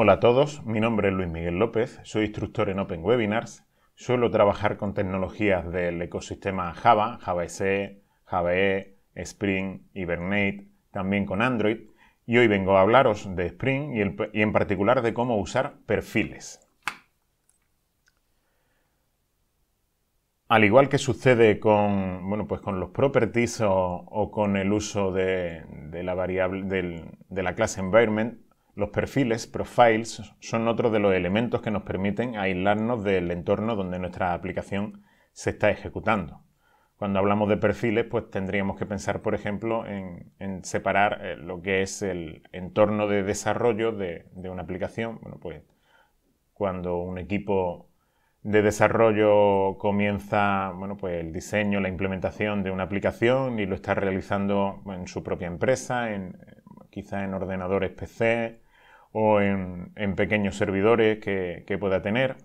Hola a todos, mi nombre es Luis Miguel López, soy instructor en Open Webinars, suelo trabajar con tecnologías del ecosistema Java, Java SE, Java E, Spring, Hibernate, también con Android, y hoy vengo a hablaros de Spring y, en particular de cómo usar perfiles. Al igual que sucede con, bueno, pues con los properties o, con el uso de, la variable de la clase environment, los perfiles, profiles, son otro de los elementos que nos permiten aislarnos del entorno donde nuestra aplicación se está ejecutando. Cuando hablamos de perfiles, pues tendríamos que pensar, por ejemplo, en, separar eh, lo que es el entorno de desarrollo de, una aplicación. Bueno, pues cuando un equipo de desarrollo comienza pues el diseño, la implementación de una aplicación y lo está realizando en su propia empresa, en, eh, quizá en ordenadores PC, o en, pequeños servidores que, pueda tener,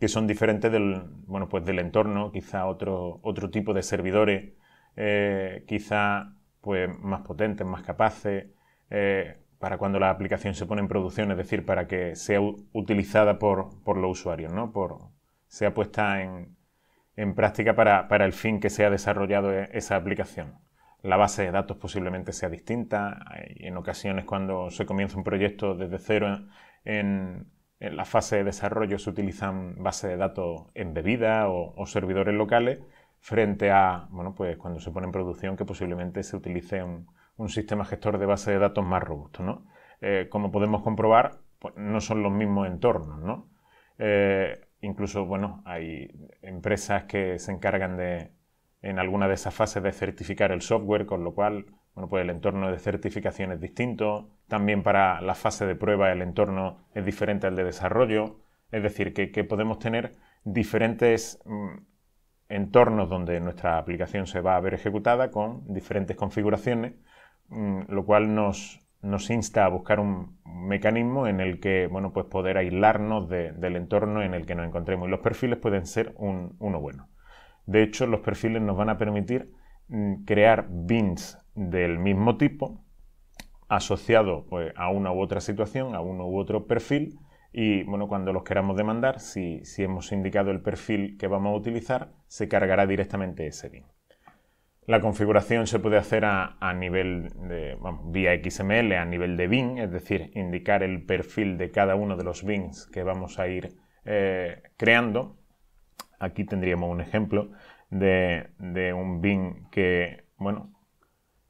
que son diferentes del, pues entorno, quizá otro, tipo de servidores, eh, quizá pues, más potentes, más capaces, eh, para cuando la aplicación se pone en producción, es decir, para que sea utilizada por, los usuarios, ¿no? por, sea puesta en, práctica para, para el fin que se ha desarrollado e, esa aplicación la base de datos posiblemente sea distinta. Eh, en ocasiones cuando se comienza un proyecto desde cero en, la fase de desarrollo se utilizan bases de datos embebida o, o servidores locales frente a, bueno, pues cuando se pone en producción que posiblemente se utilice un, sistema gestor de base de datos más robusto, eh, como podemos comprobar, pues, no son los mismos entornos, ¿no? Eh, incluso, bueno, hay empresas que se encargan de, en alguna de esas fases de certificar el software, con lo cual pues el entorno de certificación es distinto. También para la fase de prueba el entorno es diferente al de desarrollo. Es decir, que, podemos tener diferentes mm, entornos donde nuestra aplicación se va a ver ejecutada con diferentes configuraciones, mm, lo cual nos, insta a buscar un mecanismo en el que bueno, pues poder aislarnos del entorno en el que nos encontremos. Y los perfiles pueden ser uno bueno. De hecho, los perfiles nos van a permitir mm, crear bins del mismo tipo, asociado pues, a una u otra situación, a uno u otro perfil, y bueno, cuando los queramos demandar, si, hemos indicado el perfil que vamos a utilizar, se cargará directamente ese bin. La configuración se puede hacer a, nivel de, vamos, vía XML, a nivel de bin, es decir, indicar el perfil de cada uno de los bins que vamos a ir eh, creando aquí tendríamos un ejemplo de, un bin que, bueno,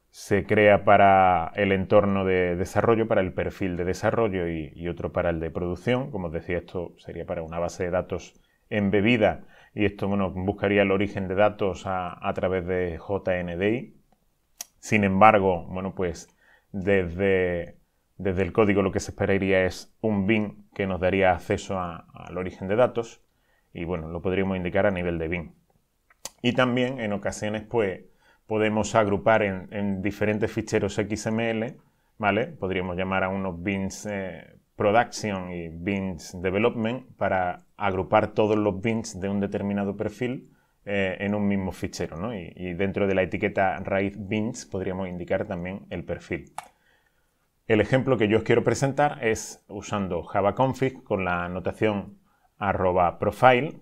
se crea para el entorno de desarrollo, para el perfil de desarrollo y, otro para el de producción. Como os decía, esto sería para una base de datos embebida y esto bueno, buscaría el origen de datos a, través de JNDI. Sin embargo, bueno, pues desde, desde, el código lo que se esperaría es un bin que nos daría acceso al origen de datos y bueno, lo podríamos indicar a nivel de bin. Y también en ocasiones pues podemos agrupar en, diferentes ficheros XML, ¿vale? Podríamos llamar a unos bins eh, production y bins development para agrupar todos los bins de un determinado perfil eh, en un mismo fichero, ¿no? Y, dentro de la etiqueta raíz bins podríamos indicar también el perfil. El ejemplo que yo os quiero presentar es usando Java Config con la anotación arroba profile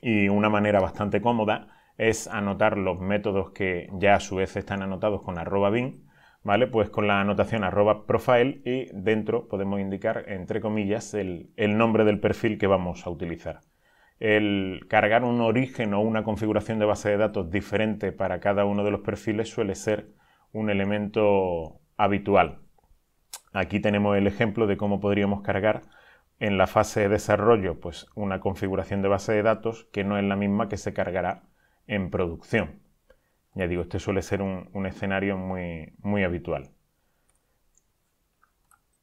y una manera bastante cómoda es anotar los métodos que ya a su vez están anotados con arroba bin, ¿vale? Pues con la anotación arroba profile y dentro podemos indicar, entre comillas, el, el nombre del perfil que vamos a utilizar. El cargar un origen o una configuración de base de datos diferente para cada uno de los perfiles suele ser un elemento habitual. Aquí tenemos el ejemplo de cómo podríamos cargar en la fase de desarrollo pues, una configuración de base de datos que no es la misma que se cargará en producción. Ya digo, este suele ser un, escenario muy, muy habitual.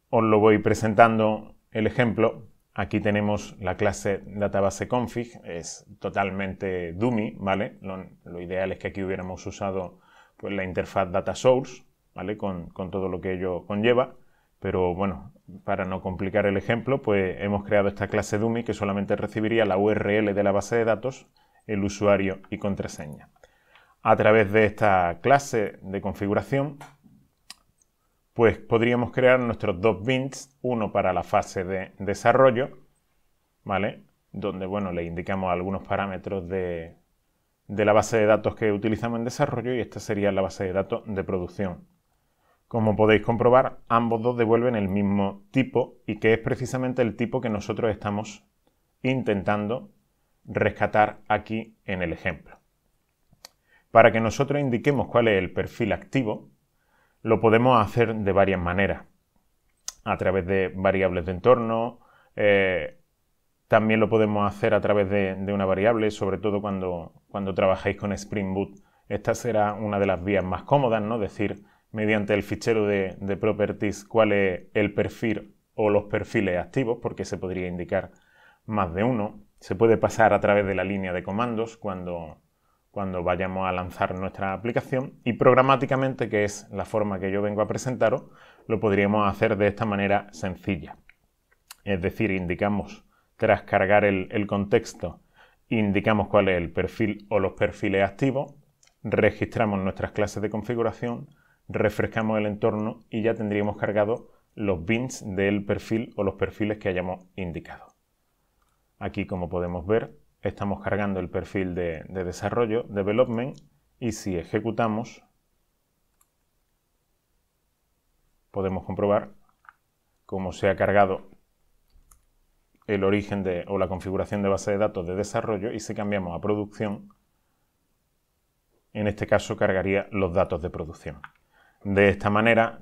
Os lo voy presentando el ejemplo. Aquí tenemos la clase DatabaseConfig, config, es totalmente dummy, ¿vale? Lo, ideal es que aquí hubiéramos usado pues, la interfaz DataSource, ¿vale? Con, con todo lo que ello conlleva. Pero bueno, para no complicar el ejemplo, pues hemos creado esta clase dummy que solamente recibiría la URL de la base de datos, el usuario y contraseña. A través de esta clase de configuración, pues podríamos crear nuestros dos bins, uno para la fase de desarrollo, ¿vale? Donde, bueno, le indicamos algunos parámetros de, de la base de datos que utilizamos en desarrollo y esta sería la base de datos de producción. Como podéis comprobar, ambos dos devuelven el mismo tipo y que es precisamente el tipo que nosotros estamos intentando rescatar aquí en el ejemplo. Para que nosotros indiquemos cuál es el perfil activo, lo podemos hacer de varias maneras. A través de variables de entorno, eh, también lo podemos hacer a través de, de una variable, sobre todo cuando, cuando trabajáis con Spring Boot. Esta será una de las vías más cómodas, ¿no? Decir, mediante el fichero de, properties cuál es el perfil o los perfiles activos, porque se podría indicar más de uno. Se puede pasar a través de la línea de comandos cuando, cuando vayamos a lanzar nuestra aplicación y programáticamente, que es la forma que yo vengo a presentaros, lo podríamos hacer de esta manera sencilla. Es decir, indicamos, tras cargar el contexto, indicamos cuál es el perfil o los perfiles activos, registramos nuestras clases de configuración, refrescamos el entorno y ya tendríamos cargado los bins del perfil o los perfiles que hayamos indicado. Aquí, como podemos ver, estamos cargando el perfil de, de desarrollo, development, y si ejecutamos, podemos comprobar cómo se ha cargado el origen de, o la configuración de base de datos de desarrollo y si cambiamos a producción, en este caso cargaría los datos de producción. De esta manera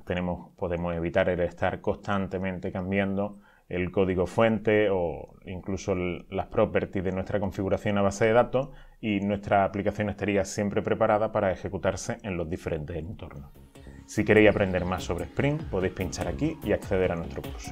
podemos evitar el estar constantemente cambiando el código fuente o incluso las properties de nuestra configuración a base de datos y nuestra aplicación estaría siempre preparada para ejecutarse en los diferentes entornos. Si queréis aprender más sobre Spring podéis pinchar aquí y acceder a nuestro curso.